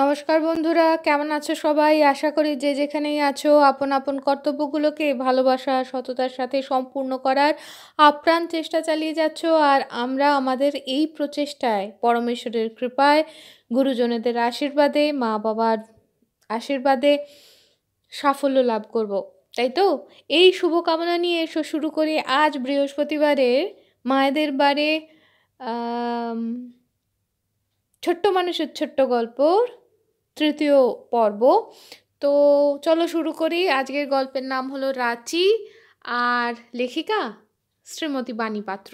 নমস্কার বন্ধুরা কেমন আছো সবাই আশা করি যে যেখানেই আছো আপন আপন কর্তব্যগুলোকে ভালোবাসা সততার সাথে সম্পূর্ণ করার আপ্রাণ চেষ্টা চালিয়ে যাচ্ছ আর আমরা আমাদের এই প্রচেষ্টায় পরমেশ্বরের কৃপায় গুরুজনেদের আশীর্বাদে মা বাবার আশীর্বাদে সাফল্য লাভ করব। তাই তো এই শুভকামনা নিয়ে এসো শুরু করি আজ বৃহস্পতিবারের মায়েদের বারে ছোট্ট মানুষের ছোট্ট গল্পর তৃতীয় পর্ব তো চলো শুরু করি আজকের গল্পের নাম হলো রাঁচি আর লেখিকা শ্রীমতী বাণী পাত্র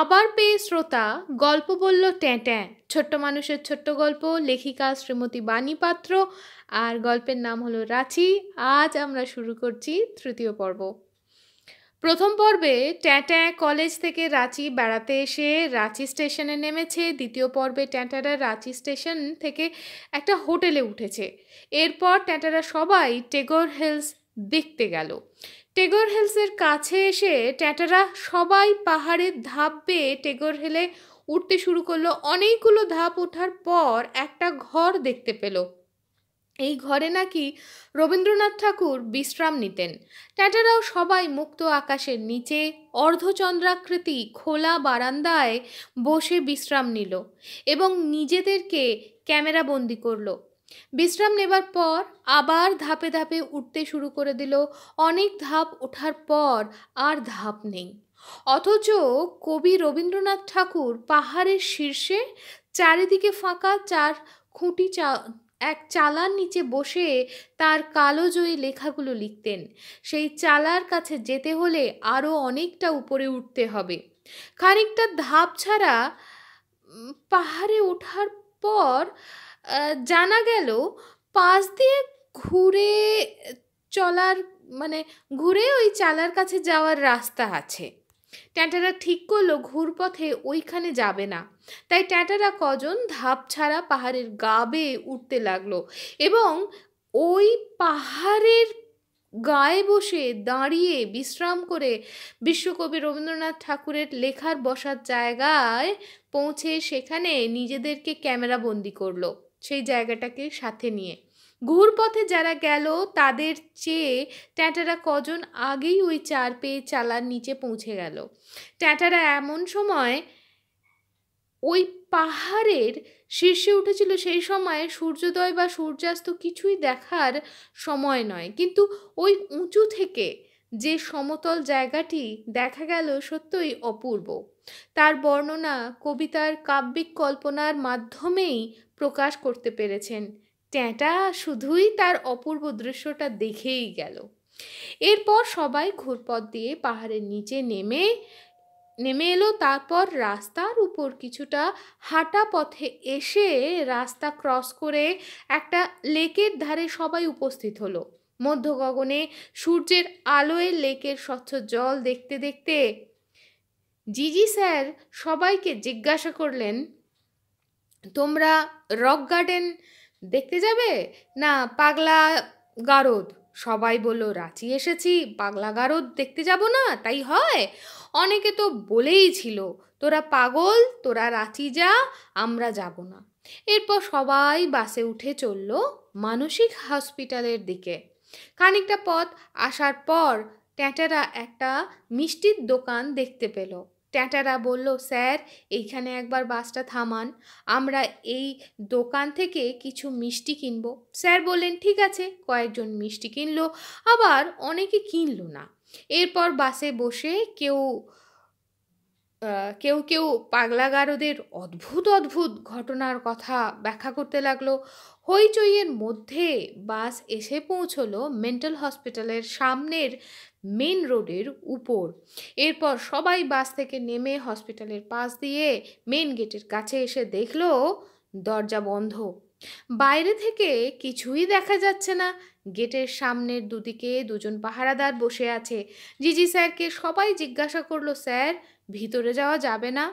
আবার পেয়ে শ্রোতা গল্প বলল ট্যাঁ ট্যাঁ ছোট্ট মানুষের ছোট্ট গল্প লেখিকা শ্রীমতী বাণী পাত্র আর গল্পের নাম হলো রাঁচি আজ আমরা শুরু করছি তৃতীয় পর্ব প্রথম পর্বে ট্যাঁটা কলেজ থেকে রাঁচি বেড়াতে এসে রাঁচি স্টেশনে নেমেছে দ্বিতীয় পর্বে ট্যাঁটারা রাঁচি স্টেশন থেকে একটা হোটেলে উঠেছে এরপর ট্যাঁটারা সবাই টেগর হিলস দেখতে গেল টেগর হিলসের কাছে এসে ট্যাঁটারা সবাই পাহাড়ের ধাপ বেয়ে টেগর হিলে উঠতে শুরু করলো অনেকগুলো ধাপ ওঠার পর একটা ঘর দেখতে পেলো এই ঘরে নাকি রবীন্দ্রনাথ ঠাকুর বিশ্রাম নিতেন ট্যাটারাও সবাই মুক্ত আকাশের নিচে অর্ধচন্দ্রাকৃতি খোলা বারান্দায় বসে বিশ্রাম নিল এবং নিজেদেরকে ক্যামেরাবন্দি করল বিশ্রাম নেবার পর আবার ধাপে ধাপে উঠতে শুরু করে দিল অনেক ধাপ ওঠার পর আর ধাপ নেই অথচ কবি রবীন্দ্রনাথ ঠাকুর পাহাড়ের শীর্ষে চারিদিকে ফাঁকা চার খুঁটি এক চালার নিচে বসে তার কালো জয়ী লেখাগুলো লিখতেন সেই চালার কাছে যেতে হলে আরও অনেকটা উপরে উঠতে হবে খানিকটা ধাপ ছাড়া পাহাড়ে ওঠার পর জানা গেল পাশ দিয়ে ঘুরে চলার মানে ঘুরে ওই চালার কাছে যাওয়ার রাস্তা আছে ট্যাঁটারা ঠিক করলো ঘুরপথে ওইখানে যাবে না তাই ট্যাঁটারা কজন ধাপ ছাড়া পাহাড়ের গা বেয়ে উঠতে লাগলো এবং ওই পাহাড়ের গায়ে বসে দাঁড়িয়ে বিশ্রাম করে বিশ্বকবি রবীন্দ্রনাথ ঠাকুরের লেখার বসার জায়গায় পৌঁছে সেখানে নিজেদেরকে ক্যামেরাবন্দি করলো সেই জায়গাটাকে সাথে নিয়ে ঘুরপথে যারা গেল তাদের চেয়ে ট্যাঁটারা কজন আগেই ওই চার পেয়ে চালার নিচে পৌঁছে গেল ট্যাটারা এমন সময় ওই পাহাড়ের শীর্ষে উঠেছিল সেই সময়ে সূর্যোদয় বা সূর্যাস্ত কিছুই দেখার সময় নয় কিন্তু ওই উঁচু থেকে যে সমতল জায়গাটি দেখা গেল সত্যই অপূর্ব তার বর্ণনা কবিতার কাব্যিক কল্পনার মাধ্যমেই প্রকাশ করতে পেরেছেন ট্যাঁটা শুধুই তার অপূর্ব দৃশ্যটা দেখেই গেল এরপর সবাই ঘুরপথ দিয়ে পাহাড়ের নিচে নেমে নেমে এলো তারপর রাস্তার উপর কিছুটা হাঁটা পথে এসে রাস্তা ক্রস করে একটা লেকের ধারে সবাই উপস্থিত হলো মধ্যগগনে সূর্যের আলোয় লেকের স্বচ্ছ জল দেখতে দেখতে জিজি স্যার সবাইকে জিজ্ঞাসা করলেন তোমরা রক গার্ডেন দেখতে যাবে না পাগলা গারদ সবাই বলল রাঁচি এসেছি পাগলা গারদ দেখতে যাব না তাই হয় অনেকে তো বলেই ছিল তোরা পাগল তোরা রাঁচি যা আমরা যাব না এরপর সবাই বাসে উঠে চলল মানসিক হসপিটালের দিকে খানিকটা পথ আসার পর ট্যাটারা একটা মিষ্টির দোকান দেখতে পেল ট্যাটারা বলল স্যার এইখানে একবার বাসটা থামান আমরা এই দোকান থেকে কিছু মিষ্টি কিনবো স্যার বললেন ঠিক আছে কয়েকজন মিষ্টি কিনলো আবার অনেকে কিনলো না এরপর বাসে বসে কেউ কেউ কেউ পাগলাগারদের অদ্ভুত অদ্ভুত ঘটনার কথা ব্যাখ্যা করতে লাগলো হইচইয়ের মধ্যে বাস এসে পৌঁছলো মেন্টাল হসপিটালের সামনের মেন রোডের উপর এরপর সবাই বাস থেকে নেমে হসপিটালের পাশ দিয়ে মেন গেটের কাছে এসে দেখলো দরজা বন্ধ বাইরে থেকে কিছুই দেখা যাচ্ছে না গেটের সামনের দুদিকে দুজন পাহারাদার বসে আছে জিজি স্যারকে সবাই জিজ্ঞাসা করলো স্যার ভিতরে যাওয়া যাবে না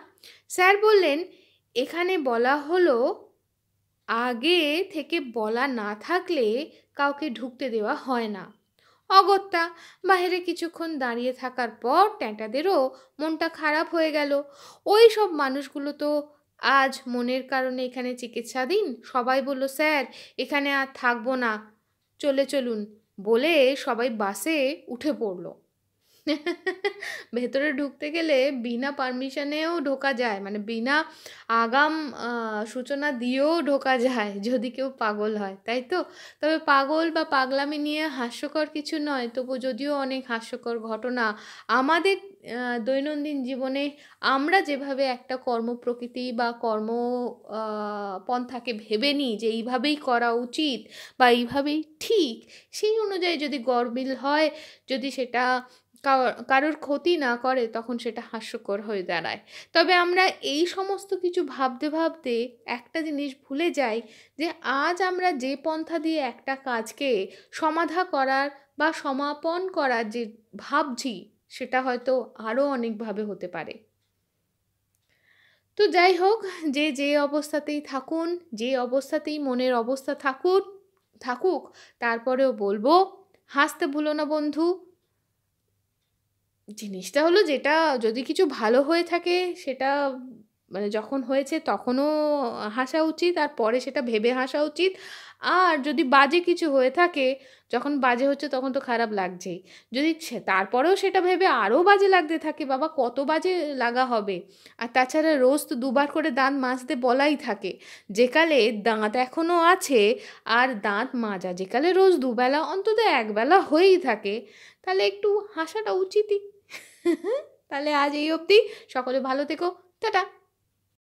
স্যার বললেন এখানে বলা হলো আগে থেকে বলা না থাকলে কাউকে ঢুকতে দেওয়া হয় না অগত্যা বাহিরে কিছুক্ষণ দাঁড়িয়ে থাকার পর ট্যাঁটাদেরও মনটা খারাপ হয়ে গেল ওই সব মানুষগুলো তো আজ মনের কারণে এখানে চিকিৎসাধীন সবাই বলল স্যার এখানে আর থাকবো না চলে চলুন বলে সবাই বাসে উঠে পড়লো ভেতরে ঢুকতে গেলে বিনা পারমিশনেও ঢোকা যায় মানে বিনা আগাম সূচনা দিয়েও ঢোকা যায় যদি কেউ পাগল হয় তাই তো তবে পাগল বা পাগলামি নিয়ে হাস্যকর কিছু নয় তবু যদিও অনেক হাস্যকর ঘটনা আমাদের দৈনন্দিন জীবনে আমরা যেভাবে একটা কর্ম প্রকৃতি বা কর্ম পন্থাকে ভেবে নিই যে এইভাবেই করা উচিত বা এইভাবেই ঠিক সেই অনুযায়ী যদি গরমিল হয় যদি সেটা কারোর ক্ষতি না করে তখন সেটা হাস্যকর হয়ে দাঁড়ায় তবে আমরা এই সমস্ত কিছু ভাবতে ভাবতে একটা জিনিস ভুলে যাই যে আজ আমরা যে পন্থা দিয়ে একটা কাজকে সমাধা করার বা সমাপন করার যে ভাবছি সেটা হয়তো আরও অনেকভাবে হতে পারে তো যাই হোক যে যে অবস্থাতেই থাকুন যে অবস্থাতেই মনের অবস্থা থাকুক থাকুক তারপরেও বলবো হাসতে ভুলো না বন্ধু জিনিসটা হলো যেটা যদি কিছু ভালো হয়ে থাকে সেটা মানে যখন হয়েছে তখনও হাসা উচিত আর পরে সেটা ভেবে হাসা উচিত আর যদি বাজে কিছু হয়ে থাকে যখন বাজে হচ্ছে তখন তো খারাপ লাগছেই যদি তারপরেও সেটা ভেবে আরও বাজে লাগতে থাকে বাবা কত বাজে লাগা হবে আর তাছাড়া রোজ তো দুবার করে দাঁত মাজতে বলাই থাকে যেকালে দাঁত এখনও আছে আর দাঁত মাজা যেকালে রোজ দুবেলা অন্তত একবেলা হয়েই থাকে তাহলে একটু হাসাটা উচিতই তাহলে আজ এই অবধি সকলে ভালো থেকো টাটা